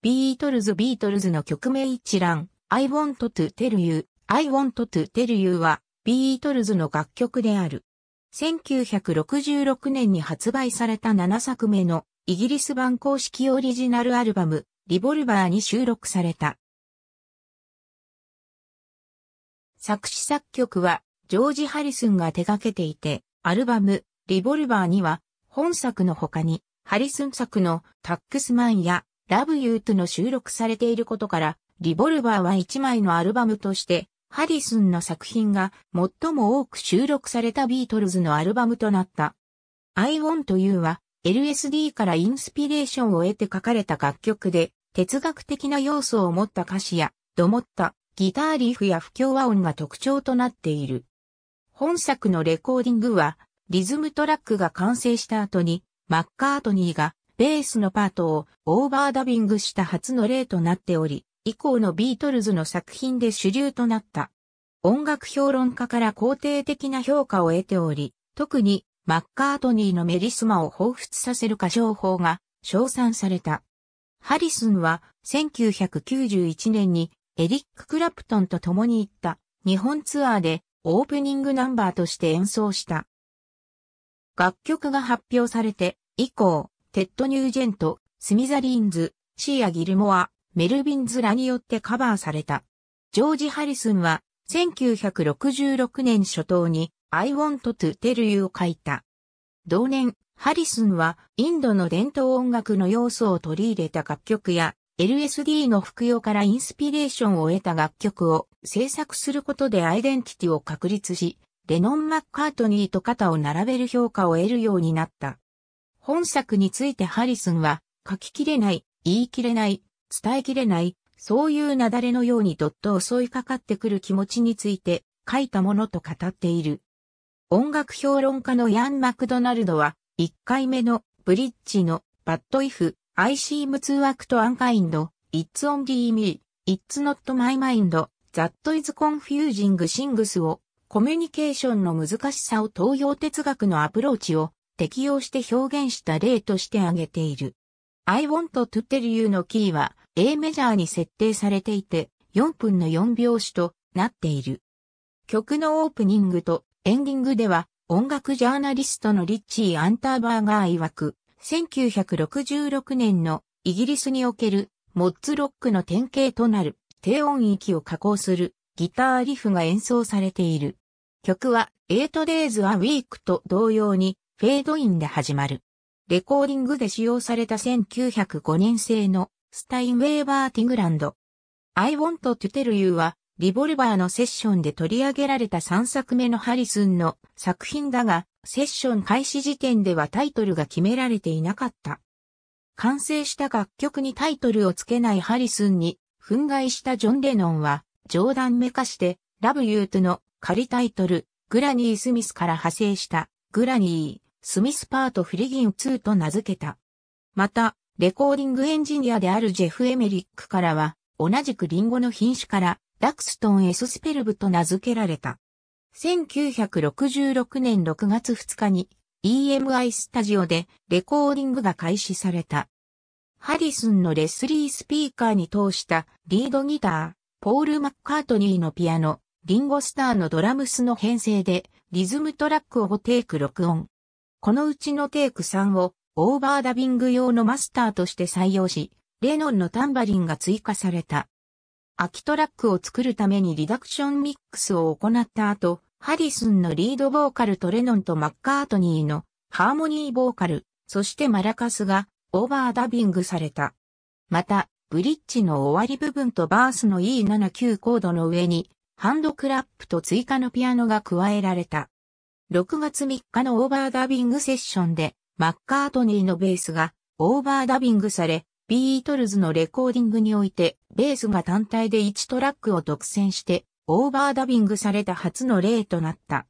ビートルズビートルズの曲名一覧 I want to tell you I want to tell you はビートルズの楽曲である。1966年に発売された7作目のイギリス版公式オリジナルアルバムリボルバーに収録された。作詞作曲はジョージ・ハリスンが手掛けていて、アルバムリボルバーには本作の他にハリスン作のタックスマンや Love You の収録されていることから、リボルバーは1枚のアルバムとして、ハリスンの作品が最も多く収録されたビートルズのアルバムとなった。I Want You は LSD からインスピレーションを得て書かれた楽曲で、哲学的な要素を持った歌詞や、どもったギターリーフや不協和音が特徴となっている。本作のレコーディングは、リズムトラックが完成した後に、マッカートニーがベースのパートをオーバーダビングした初の例となっており、以降のビートルズの作品で主流となった。音楽評論家から肯定的な評価を得ており、特にマッカートニーのメリスマを彷彿させる歌唱法が称賛された。ハリスンは1991年にエリック・クラプトンと共に行った日本ツアーでオープニングナンバーとして演奏した。楽曲が発表されて以降、テッド・ニュージェント、スミザリーンズ、シーア・ギルモア、メルビンズらによってカバーされた。ジョージ・ハリスンは、1966年初頭に I want to tell you を書いた。同年、ハリスンはインドの伝統音楽の要素を取り入れた楽曲や LSD の服用からインスピレーションを得た楽曲を制作することでアイデンティティを確立し、レノン・マッカートニーと肩を並べる評価を得るようになった。本作についてハリスンは、書ききれない、言い切れない、伝えきれない、そういう雪崩のようにどっと襲いかかってくる気持ちについて書いたものと語っている。音楽評論家のヤン・マクドナルドは、1回目のブリッジのバッドイフ、I seem to act unkind, it's only me, it's not my mind, that is confusing things をコミュニケーションの難しさを東洋哲学のアプローチを適用して表現した例として挙げている。I want to tell you のキーは A メジャーに設定されていて4分の4拍子となっている。曲のオープニングとエンディングでは音楽ジャーナリストのリッチー・アンターバーガー曰く1966年のイギリスにおけるモッツロックの典型となる低音域を加工するギターリフが演奏されている。曲は8 days a week と同様にフェードインで始まる。レコーディングで使用された1905年製のスタインウェーバーティグランド。I want to tell you はリボルバーのセッションで取り上げられた3作目のハリスンの作品だが、セッション開始時点ではタイトルが決められていなかった。完成した楽曲にタイトルをつけないハリスンに憤慨したジョン・レノンは冗談めかして Love You との仮タイトルグラニー・スミスから派生したグラニー。スミスパート・フリギン2と名付けた。また、レコーディングエンジニアであるジェフ・エメリックからは、同じくリンゴの品種から、ダクストン・エス・スペルブと名付けられた。1966年6月2日に EMI スタジオでレコーディングが開始された。ハリスンのレスリースピーカーに通したリードギター、ポール・マッカートニーのピアノ、リンゴスターのドラムスの編成でリズムトラックをテイク録音。このうちのテイク3をオーバーダビング用のマスターとして採用し、レノンのタンバリンが追加された。空きトラックを作るためにリダクションミックスを行った後、ハリスンのリードボーカルとレノンとマッカートニーのハーモニーボーカル、そしてマラカスがオーバーダビングされた。また、ブリッジの終わり部分とバースの E79 コードの上にハンドクラップと追加のピアノが加えられた。6月3日のオーバーダビングセッションで、マッカートニーのベースがオーバーダビングされ、ビートルズのレコーディングにおいて、ベースが単体で1トラックを独占して、オーバーダビングされた初の例となった。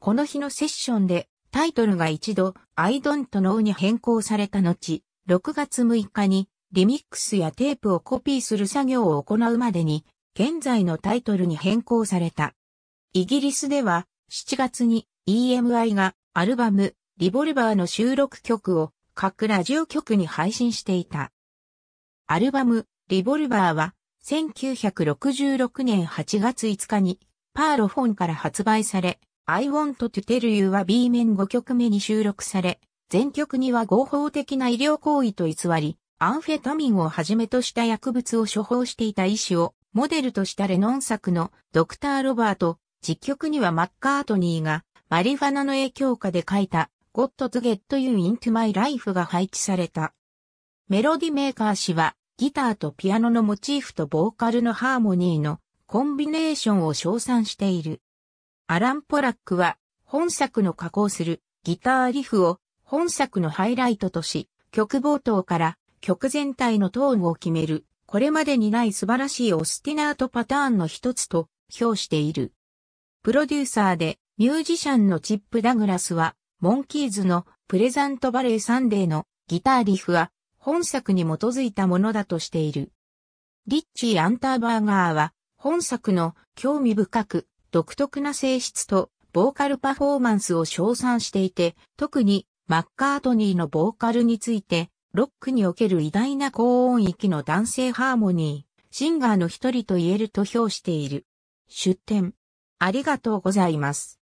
この日のセッションで、タイトルが一度、I don't know に変更された後、6月6日に、リミックスやテープをコピーする作業を行うまでに、現在のタイトルに変更された。イギリスでは、7月に、EMI がアルバム、リボルバーの収録曲を各ラジオ局に配信していた。アルバム、リボルバーは、1966年8月5日に、パーロフォンから発売され、I want to tell you は B 面5曲目に収録され、全曲には合法的な医療行為と偽り、アンフェタミンをはじめとした薬物を処方していた医師を、モデルとしたレノン作のドクター・ロバート、実曲にはマッカートニーがマリファナの影響下で書いた Got to Get You Into My Life が配置された。メロディメーカー氏はギターとピアノのモチーフとボーカルのハーモニーのコンビネーションを称賛している。アラン・ポラックは本作の加工するギターリフを本作のハイライトとし、曲冒頭から曲全体のトーンを決める、これまでにない素晴らしいオスティナートパターンの一つと評している。プロデューサーでミュージシャンのチップ・ダグラスは、モンキーズのプレザントバレーサンデーのギターリフは本作に基づいたものだとしている。リッチー・アンターバーガーは本作の興味深く独特な性質とボーカルパフォーマンスを称賛していて、特にマッカートニーのボーカルについて、ロックにおける偉大な高音域の男性ハーモニー、シンガーの一人と言えると評している。出展。ありがとうございます。